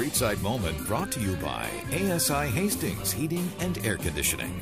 Streetside Moment brought to you by ASI Hastings Heating and Air Conditioning.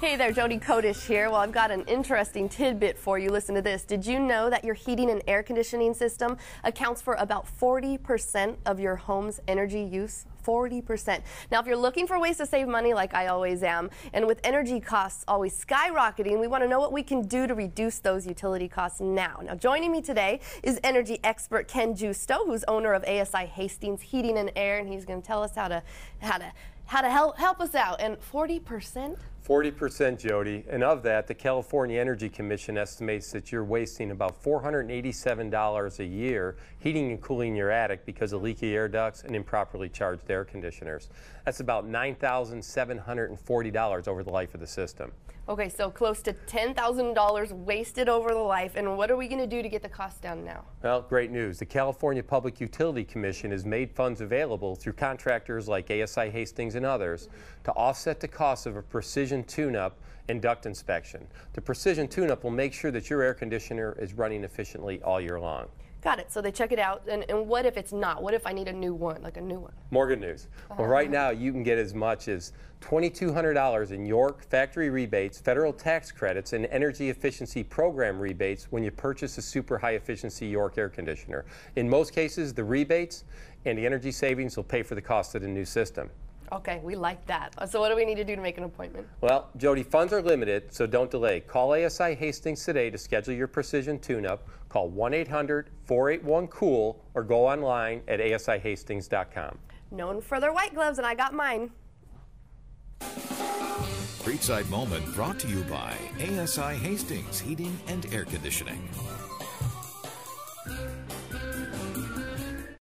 Hey there, Jody Kodish here. Well, I've got an interesting tidbit for you. Listen to this. Did you know that your heating and air conditioning system accounts for about 40% of your home's energy use? 40%. Now, if you're looking for ways to save money like I always am, and with energy costs always skyrocketing, we want to know what we can do to reduce those utility costs now. Now, joining me today is energy expert Ken Justo, who's owner of ASI Hastings Heating and Air, and he's going to tell us how to how to how to help help us out. And 40%? 40%, Jody. And of that, the California Energy Commission estimates that you're wasting about $487 a year heating and cooling your attic because of leaky air ducts and improperly charged air conditioners. That's about $9,740 over the life of the system. Okay, so close to $10,000 wasted over the life. And what are we going to do to get the cost down now? Well, great news. The California Public Utility Commission has made funds available through contractors like ASI Hastings and others to offset the cost of a precision tune up and duct inspection. The precision tune up will make sure that your air conditioner is running efficiently all year long. Got it. So they check it out. And, and what if it's not? What if I need a new one, like a new one? Morgan News. Uh-huh. Well, right now you can get as much as $2,200 in York factory rebates, federal tax credits, and energy efficiency program rebates when you purchase a super high efficiency York air conditioner. In most cases, the rebates and the energy savings will pay for the cost of the new system. Okay, we like that. So, what do we need to do to make an appointment? Well, Jody, funds are limited, so don't delay. Call ASI Hastings today to schedule your precision tune up. Call 1 800 481 COOL or go online at asihastings.com. Known for their white gloves, and I got mine. Streetside Moment brought to you by ASI Hastings Heating and Air Conditioning.